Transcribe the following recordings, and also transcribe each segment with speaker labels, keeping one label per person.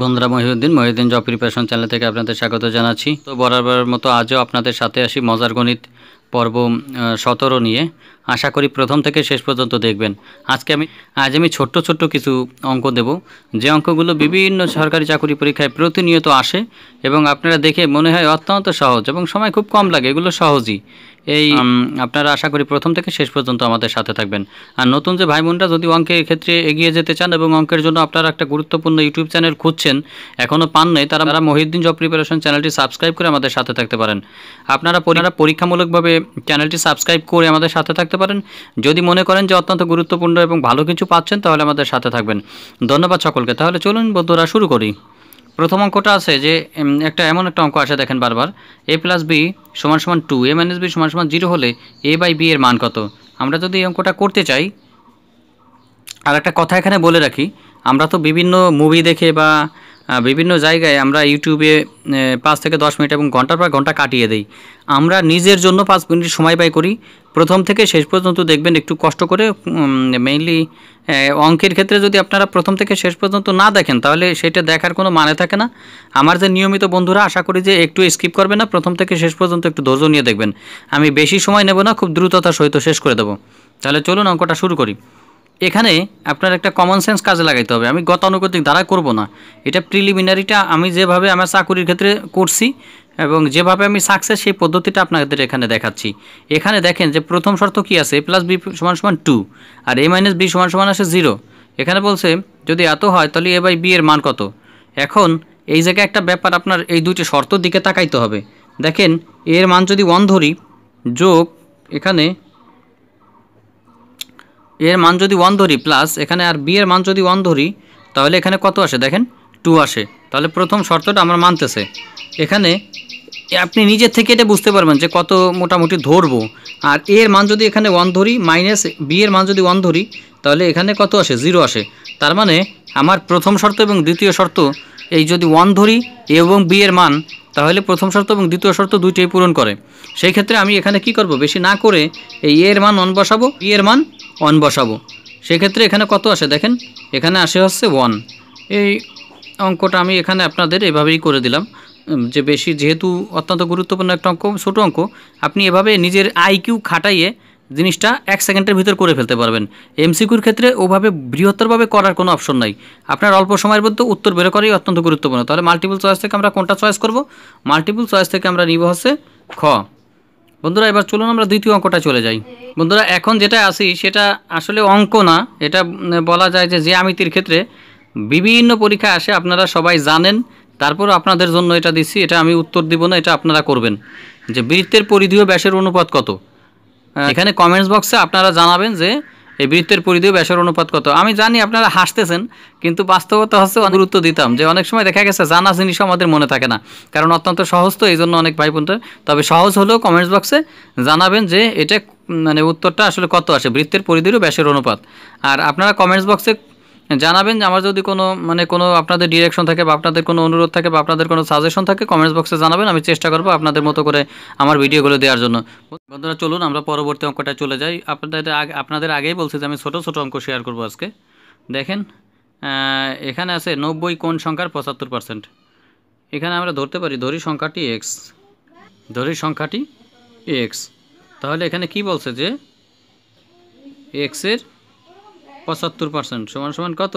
Speaker 1: বন্ধুরা Mohiuddin Mohiuddin job preparation channel থেকে আপনাদের স্বাগত জানাচ্ছি তো বরাবরের মতো আজও আপনাদের সাথে আসি মজার গণিত পর্ব সতেরো নিয়ে আশা করি প্রথম থেকে শেষ পর্যন্ত দেখবেন আজকে আমি আজ আমি ছোট্ট ছোট্ট কিছু অঙ্ক দেব যে অঙ্কগুলো বিভিন্ন সরকারি চাকরি পরীক্ষায় প্রতিনিয়ত আসে এবং আপনারা দেখে মনে হয় অত্যন্ত সহজ এবং সময় খুব কম লাগে এগুলো সহজই এই আপনারা আশা করি প্রথম থেকে শেষ পর্যন্ত আমাদের সাথে থাকবেন আর নতুন যে ভাই বোনরা যদি অঙ্কের ক্ষেত্রে এগিয়ে যেতে চান এবং অঙ্কের জন্য আপনারা একটা গুরুত্বপূর্ণ ইউটিউব চ্যানেল খুঁজছেন এখনও পান নাই তারা মহিউদ্দিন জব প্রিপারেশন চ্যানেলটি সাবস্ক্রাইব করে আমাদের সাথে থাকতে পারেন আপনারা পরীক্ষামূলকভাবে চ্যানেলটি সাবস্ক্রাইব করে আমাদের সাথে থাকতে থাকতে পারেন যদি মনে করেন যে অত্যন্ত গুরুত্বপূর্ণ এবং ভালো কিছু পাচ্ছেন তাহলে আমাদের সাথে থাকবেন ধন্যবাদ সকলকে তাহলে চলুন বন্ধুরা শুরু করি প্রথম অঙ্কটা আছে যে একটা এমন একটা অঙ্ক আসে দেখেন বারবার এ প্লাস বি সমান সমান টু এ মাইনাস বি সমান সমান জিরো হলে এ বাই বি এর মান কত আমরা যদি এই অঙ্কটা করতে চাই আর একটা কথা এখানে বলে রাখি আমরা তো বিভিন্ন মুভি দেখে বা হ্যাঁ, বিভিন্ন জায়গায় আমরা ইউটিউবে পাঁচ থেকে দশ মিনিট এবং ঘন্টার পর ঘন্টা কাটিয়ে দেই আমরা নিজের জন্য পাঁচ মিনিট সময় ব্যয় করি প্রথম থেকে শেষ পর্যন্ত দেখবেন একটু কষ্ট করে মেইনলি অঙ্কের ক্ষেত্রে যদি আপনারা প্রথম থেকে শেষ পর্যন্ত না দেখেন তাহলে সেটা দেখার কোনো মানে থাকে না আমার যে নিয়মিত বন্ধুরা আশা করি যে একটু স্কিপ করবে না প্রথম থেকে শেষ পর্যন্ত একটু ধৈর্য নিয়ে দেখবেন আমি বেশি সময় নেব না খুব দ্রুততার সহিত শেষ করে দেবো তাহলে চলুন অঙ্কটা শুরু করি এখানে আপনার একটা কমন সেন্স কাজে লাগাইতে হবে আমি গতানুগতিক দ্বারা করব না এটা প্রিলিমিনারিটা আমি যেভাবে আমার চাকুরির ক্ষেত্রে করছি এবং যেভাবে আমি সাকসেস সেই পদ্ধতিটা আপনাদের এখানে দেখাচ্ছি এখানে দেখেন যে প্রথম শর্ত কি আছে এ প্লাস বি সমান সমান টু আর এ মাইনাস বি সমান সমান আসে জিরো এখানে বলছে যদি এত হয় তাহলে এ বাই বি এর মান কত এখন এই জায়গায় একটা ব্যাপার আপনার এই দুইটি শর্ত দিকে তাকাইতে হবে দেখেন এর মান যদি ওয়ান ধরি যোগ এখানে এর মান যদি ওয়ান ধরি প্লাস এখানে আর বি এর মান যদি ওয়ান ধরি তাহলে এখানে কত আসে দেখেন টু আসে তাহলে প্রথম শর্তটা আমরা মানতেছে এখানে আপনি নিজের থেকে এটা বুঝতে পারবেন যে কত মোটামুটি ধরবো আর এর মান যদি এখানে ওয়ান ধরি মাইনাস বি এর মান যদি ওয়ান ধরি তাহলে এখানে কত আসে জিরো আসে তার মানে আমার প্রথম শর্ত এবং দ্বিতীয় শর্ত এই যদি ওয়ান ধরি এ এবং বি এর মান তাহলে প্রথম শর্ত এবং দ্বিতীয় শর্ত দুইটাই পূরণ করে সেই ক্ষেত্রে আমি এখানে কি করব বেশি না করে এই এর মান অন বসাবো বি এর মান অন বসাবো সেক্ষেত্রে এখানে কত আসে দেখেন এখানে আসে হচ্ছে ওয়ান এই অঙ্কটা আমি এখানে আপনাদের এভাবেই করে দিলাম যে বেশি যেহেতু অত্যন্ত গুরুত্বপূর্ণ একটা অঙ্ক ছোটো অঙ্ক আপনি এভাবে নিজের আইকিউ খাটাইয়ে জিনিসটা এক সেকেন্ডের ভিতর করে ফেলতে পারবেন এমসিকিউর ক্ষেত্রে ওভাবে বৃহত্তরভাবে করার কোনো অপশন নাই আপনার অল্প সময়ের মধ্যে উত্তর বের করাই অত্যন্ত গুরুত্বপূর্ণ তাহলে মাল্টিপল চয়েস থেকে আমরা কোনটা চয়েস করব মাল্টিপল চয়েস থেকে আমরা নিব হচ্ছে খ বন্ধুরা এবার চলুন আমরা দ্বিতীয় অঙ্কটা চলে যাই বন্ধুরা এখন যেটা আসি সেটা আসলে অঙ্ক না এটা বলা যায় যে জ্যামিতির ক্ষেত্রে বিভিন্ন পরীক্ষা আসে আপনারা সবাই জানেন তারপর আপনাদের জন্য এটা দিচ্ছি এটা আমি উত্তর দিব না এটা আপনারা করবেন যে বৃত্তের পরিধি ও ব্যাসের অনুপাত কত এখানে কমেন্টস বক্সে আপনারা জানাবেন যে এই বৃত্তের পরিধি ব্যাসের অনুপাত কত আমি জানি আপনারা হাসতেছেন কিন্তু বাস্তবতা হচ্ছে অনেক গুরুত্ব দিতাম যে অনেক সময় দেখা গেছে জানা জিনিসও আমাদের মনে থাকে না কারণ অত্যন্ত সহজ তো এই জন্য অনেক ভাই বোনটার তবে সহজ হলেও কমেন্টস বক্সে জানাবেন যে এটা মানে উত্তরটা আসলে কত আসে বৃত্তের পরিধিরও ব্যাসের অনুপাত আর আপনারা কমেন্টস বক্সে জানাবেন যে আমার যদি কোনো মানে কোনো আপনাদের ডিরেকশন থাকে বা আপনাদের কোনো অনুরোধ থাকে বা আপনাদের কোনো সাজেশন থাকে কমেন্টস বক্সে জানাবেন আমি চেষ্টা করবো আপনাদের মতো করে আমার ভিডিওগুলো দেওয়ার জন্য বন্ধুরা চলুন আমরা পরবর্তী অঙ্কটা চলে যাই আপনাদের আগে আপনাদের আগেই বলছি যে আমি ছোটো ছোটো অঙ্ক শেয়ার করবো আজকে দেখেন এখানে আছে নব্বই কোন সংখ্যার পঁচাত্তর পার্সেন্ট এখানে আমরা ধরতে পারি ধরি সংখ্যাটি এক্স ধরি সংখ্যাটি এক্স তাহলে এখানে কি বলছে যে এক্সের পঁচাত্তর পার্সেন্ট সমান সমান কত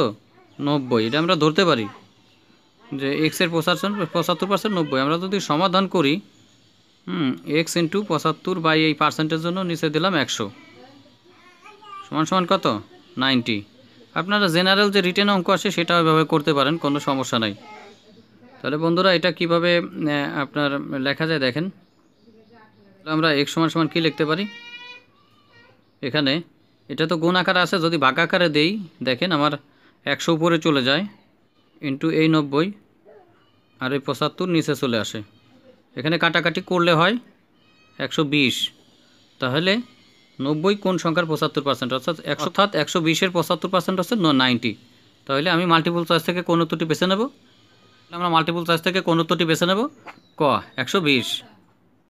Speaker 1: নব্বই এটা আমরা ধরতে পারি যে এক্সের পঁচাশন পঁচাত্তর পার্সেন্ট নব্বই আমরা যদি সমাধান করি হুম এক্স ইন্টু পঁচাত্তর বাই এই পার্সেন্টের জন্য নিচে দিলাম একশো সমান সমান কত নাইনটি আপনারা জেনারেল যে রিটেন অঙ্ক আছে সেটা ওইভাবে করতে পারেন কোনো সমস্যা নাই তাহলে বন্ধুরা এটা কিভাবে আপনার লেখা যায় দেখেন আমরা এক সমান সমান কী লিখতে পারি এখানে এটা তো গুণ আকারে আছে যদি ভাগ আকারে দেই দেখেন আমার একশো উপরে চলে যায় ইন্টু এই নব্বই আর এই পঁচাত্তর নিচে চলে আসে এখানে কাটাকাটি করলে হয় একশো বিশ তাহলে নব্বই কোন সংখ্যার পঁচাত্তর পার্সেন্ট অর্থাৎ একশো সাত একশো বিশের পঁচাত্তর পার্সেন্ট হচ্ছে নাইনটি তাহলে আমি মাল্টিপুল চয়েস থেকে কোন বেছে নেব আমরা মাল্টিপুল চয়েস থেকে কোন বেছে নেব ক একশো বিশ